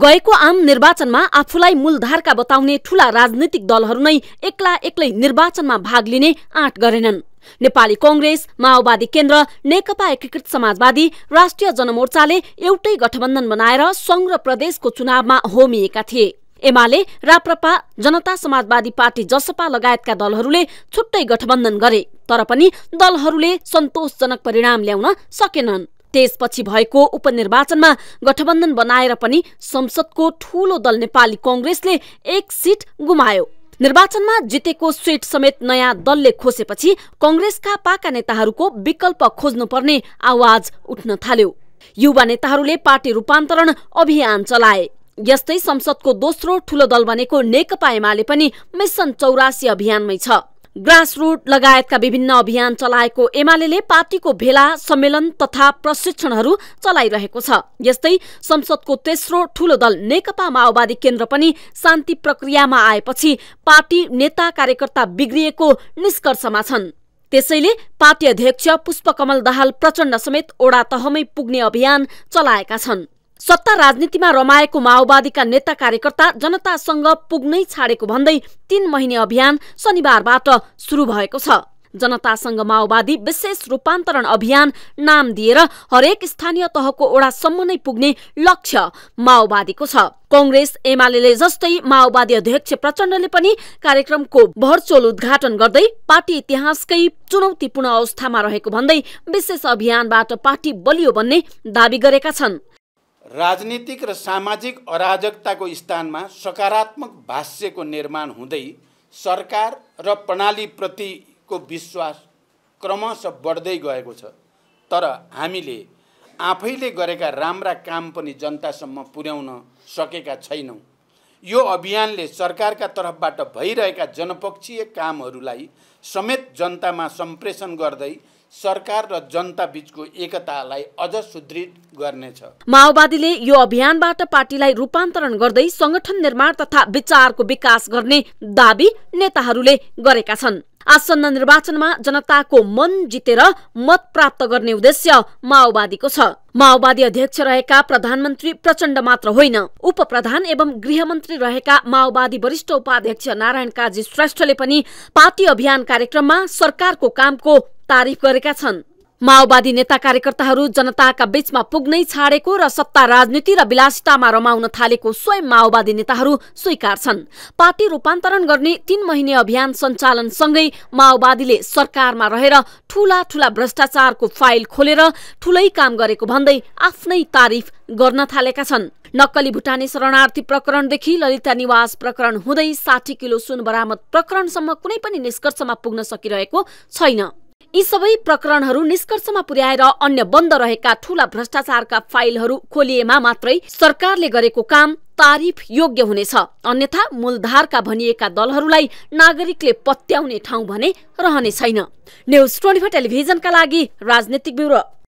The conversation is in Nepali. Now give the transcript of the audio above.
गएको आम निर्वाचनमा आफूलाई मूलधारका बताउने ठूला राजनीतिक दलहरू नै एक्ला एक्लै निर्वाचनमा भाग लिने आँट गरेनन् नेपाली कङ्ग्रेस माओवादी केन्द्र नेकपा एकीकृत समाजवादी राष्ट्रिय जनमोर्चाले एउटै गठबन्धन बनाएर संघ्र प्रदेशको चुनावमा होमिएका थिए एमाले राप्रपा जनता समाजवादी पार्टी जसपा लगायतका दलहरूले छुट्टै गठबन्धन गरे तर पनि दलहरूले सन्तोषजनक परिणाम ल्याउन सकेनन् त्यसपछि भएको उपनिर्वाचनमा गठबन्धन बनाएर पनि संसदको ठूलो दल नेपाली कङ्ग्रेसले एक सिट गुमायो निर्वाचनमा जितेको सिट समेत नयाँ दलले खोसेपछि कङ्ग्रेसका पाका नेताहरूको विकल्प खोज्नुपर्ने आवाज उठ्न थाल्यो युवा नेताहरूले पार्टी रूपान्तरण अभियान चलाए यस्तै संसदको दोस्रो ठूलो दल बनेको नेकपा एमाले पनि मिसन चौरासी अभियानमै छ ग्रासरुट लगायतका विभिन्न अभियान चलाएको एमाले पार्टीको भेला सम्मेलन तथा प्रशिक्षणहरू चलाइरहेको छ यस्तै संसदको तेस्रो ठूलो दल नेकपा माओवादी केन्द्र पनि शान्ति प्रक्रियामा आएपछि पार्टी नेता कार्यकर्ता बिग्रिएको निष्कर्षमा छन् त्यसैले पार्टी अध्यक्ष पुष्पकमल दाहाल प्रचण्ड समेत ओडा तहमै पुग्ने अभियान चलाएका छन् सत्ता राजनीतिमा रमाएको माओवादीका नेता कार्यकर्ता जनतासँग पुग्नै छाडेको भन्दै तीन महिने अभियान शनिबारबाट सुरु भएको छ जनतासँग माओवादी विशेष रूपान्तरण अभियान नाम दिएर हरेक स्थानीय तहको ओडासम्म नै पुग्ने लक्ष्य माओवादीको छ कङ्ग्रेस एमाले जस्तै माओवादी अध्यक्ष प्रचण्डले पनि कार्यक्रमको भर्चुअल उद्घाटन गर्दै पार्टी इतिहासकै चुनौतीपूर्ण अवस्थामा रहेको भन्दै विशेष अभियानबाट पार्टी बलियो बन्ने दावी गरेका छन् राजनीतिक र सामाजिक अराजकताको स्थानमा सकारात्मक भाष्यको निर्माण हुँदै सरकार र प्रणालीप्रतिको विश्वास क्रमशः बढ्दै गएको छ तर हामीले आफैले गरेका राम्रा काम पनि जनतासम्म पुर्याउन सकेका छैनौँ यो अभियानले सरकारका तर्फबाट भइरहेका जनपक्षीय कामहरूलाई समेत जनतामा सम्प्रेषण गर्दै सरकार र जनता बीचको एकतालाई अझ सुदृढ गर्नेछ माओवादीले यो अभियानबाट पार्टीलाई रूपान्तरण गर्दै संगठन निर्माण तथा विचारको विकास गर्ने दावी नेताहरूले गरेका छन् आसन्न निर्वाचनमा जनताको मन जितेर मत प्राप्त गर्ने उद्देश्य माओवादीको छ माओवादी अध्यक्ष रहेका प्रधानमन्त्री प्रचण्ड मात्र होइन उप प्रधान एवं गृहमन्त्री रहेका माओवादी वरिष्ठ उपाध्यक्ष नारायण काजी श्रेष्ठले पनि पार्टी अभियान कार्यक्रममा सरकारको कामको तारिफ गरेका छन् माओवादी नेता कार्यकर्ताहरू जनताका बीचमा पुग्नै छाडेको र सत्ता राजनीति र विलासितामा रमाउन थालेको स्वयं माओवादी नेताहरू स्वीकार छन् पार्टी रूपान्तरण गर्ने तीन महिने अभियान सञ्चालनसँगै माओवादीले सरकारमा रहेर ठूला ठूला भ्रष्टाचारको फाइल खोलेर ठूलै काम गरेको भन्दै आफ्नै तारिफ गर्न थालेका छन् नक्कली भुटानी शरणार्थी प्रकरणदेखि ललिता निवास प्रकरण हुँदै साठी किलो सुन बरामद प्रकरणसम्म कुनै पनि निष्कर्षमा पुग्न सकिरहेको छैन यी सबै प्रकरणहरू निष्कर्षमा पुर्याएर अन्य बन्द रहेका ठूला भ्रष्टाचारका फाइलहरू खोलिएमा मात्रै सरकारले गरेको काम तारिफ योग्य हुनेछ अन्यथा मूलधारका भनिएका दलहरूलाई नागरिकले पत्याउने ठाउँ भने रहने छैन न्युज ट्वेन्टी टेलिभिजनका लागि राजनीतिक